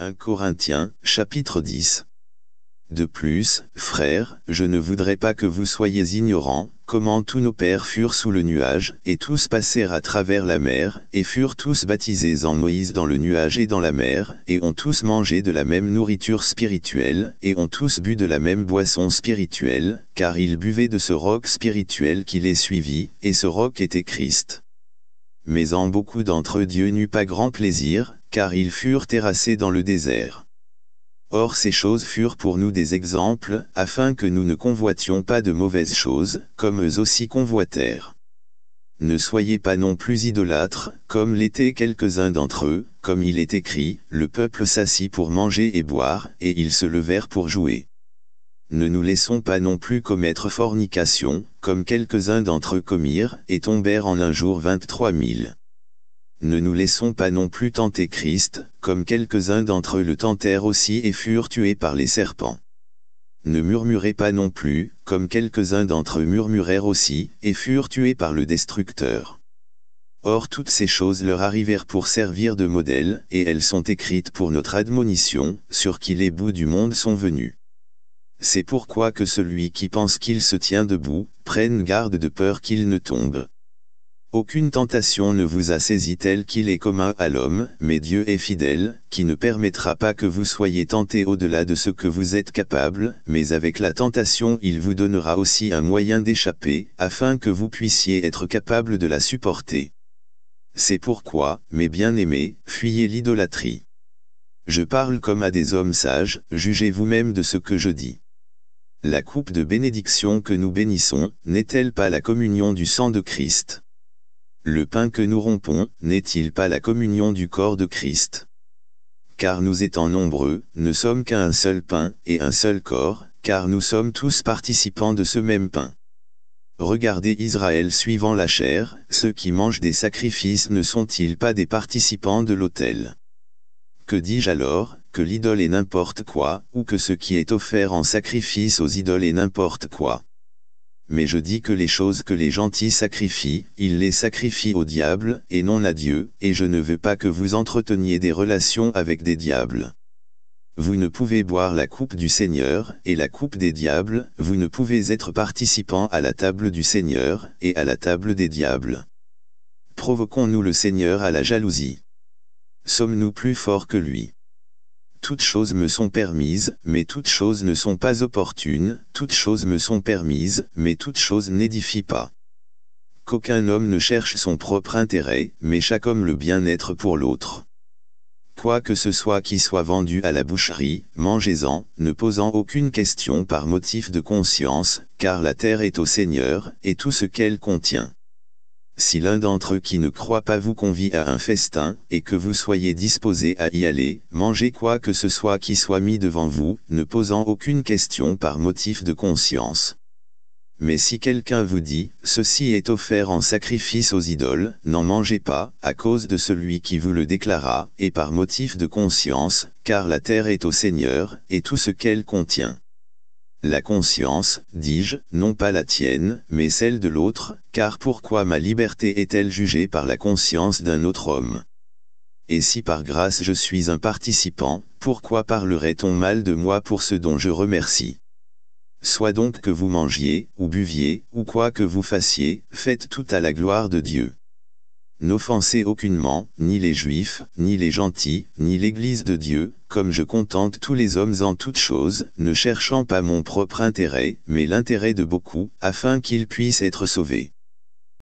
1 Corinthiens, chapitre 10. De plus, frères, je ne voudrais pas que vous soyez ignorants, comment tous nos pères furent sous le nuage, et tous passèrent à travers la mer, et furent tous baptisés en Moïse dans le nuage et dans la mer, et ont tous mangé de la même nourriture spirituelle, et ont tous bu de la même boisson spirituelle, car ils buvaient de ce roc spirituel qui les suivit, et ce roc était Christ mais en beaucoup d'entre eux Dieu n'eut pas grand plaisir, car ils furent terrassés dans le désert. Or ces choses furent pour nous des exemples, afin que nous ne convoitions pas de mauvaises choses, comme eux aussi convoitèrent. Ne soyez pas non plus idolâtres, comme l'étaient quelques-uns d'entre eux, comme il est écrit, le peuple s'assit pour manger et boire, et ils se levèrent pour jouer ne nous laissons pas non plus commettre fornication, comme quelques-uns d'entre eux commirent, et tombèrent en un jour vingt-trois mille. Ne nous laissons pas non plus tenter Christ, comme quelques-uns d'entre eux le tentèrent aussi et furent tués par les serpents. Ne murmurez pas non plus, comme quelques-uns d'entre eux murmurèrent aussi, et furent tués par le destructeur. Or toutes ces choses leur arrivèrent pour servir de modèle, et elles sont écrites pour notre admonition, sur qui les bouts du monde sont venus. C'est pourquoi que celui qui pense qu'il se tient debout, prenne garde de peur qu'il ne tombe. Aucune tentation ne vous a saisi telle qu'il est commun à l'homme, mais Dieu est fidèle, qui ne permettra pas que vous soyez tenté au-delà de ce que vous êtes capable, mais avec la tentation il vous donnera aussi un moyen d'échapper, afin que vous puissiez être capable de la supporter. C'est pourquoi, mes bien-aimés, fuyez l'idolâtrie. Je parle comme à des hommes sages, jugez vous-même de ce que je dis. La coupe de bénédiction que nous bénissons, n'est-elle pas la communion du sang de Christ Le pain que nous rompons, n'est-il pas la communion du corps de Christ Car nous étant nombreux, ne sommes qu'un seul pain, et un seul corps, car nous sommes tous participants de ce même pain. Regardez Israël suivant la chair, ceux qui mangent des sacrifices ne sont-ils pas des participants de l'autel Que dis-je alors, que l'idole est n'importe quoi, ou que ce qui est offert en sacrifice aux idoles est n'importe quoi. Mais je dis que les choses que les gentils sacrifient, ils les sacrifient au diable, et non à Dieu, et je ne veux pas que vous entreteniez des relations avec des diables. Vous ne pouvez boire la coupe du Seigneur, et la coupe des diables, vous ne pouvez être participant à la table du Seigneur, et à la table des diables. Provoquons-nous le Seigneur à la jalousie. Sommes-nous plus forts que lui toutes choses me sont permises, mais toutes choses ne sont pas opportunes, toutes choses me sont permises, mais toutes choses n'édifient pas. Qu'aucun homme ne cherche son propre intérêt, mais chaque homme le bien-être pour l'autre. Quoi que ce soit qui soit vendu à la boucherie, mangez-en, ne posant aucune question par motif de conscience, car la terre est au Seigneur, et tout ce qu'elle contient si l'un d'entre eux qui ne croit pas vous convie à un festin, et que vous soyez disposé à y aller, mangez quoi que ce soit qui soit mis devant vous, ne posant aucune question par motif de conscience. Mais si quelqu'un vous dit, ceci est offert en sacrifice aux idoles, n'en mangez pas, à cause de celui qui vous le déclara, et par motif de conscience, car la terre est au Seigneur, et tout ce qu'elle contient. La conscience, dis-je, non pas la tienne, mais celle de l'autre, car pourquoi ma liberté est-elle jugée par la conscience d'un autre homme Et si par grâce je suis un participant, pourquoi parlerait-on mal de moi pour ce dont je remercie Soit donc que vous mangiez, ou buviez, ou quoi que vous fassiez, faites tout à la gloire de Dieu n'offensez aucunement, ni les Juifs, ni les gentils, ni l'Église de Dieu, comme je contente tous les hommes en toutes choses, ne cherchant pas mon propre intérêt, mais l'intérêt de beaucoup, afin qu'ils puissent être sauvés.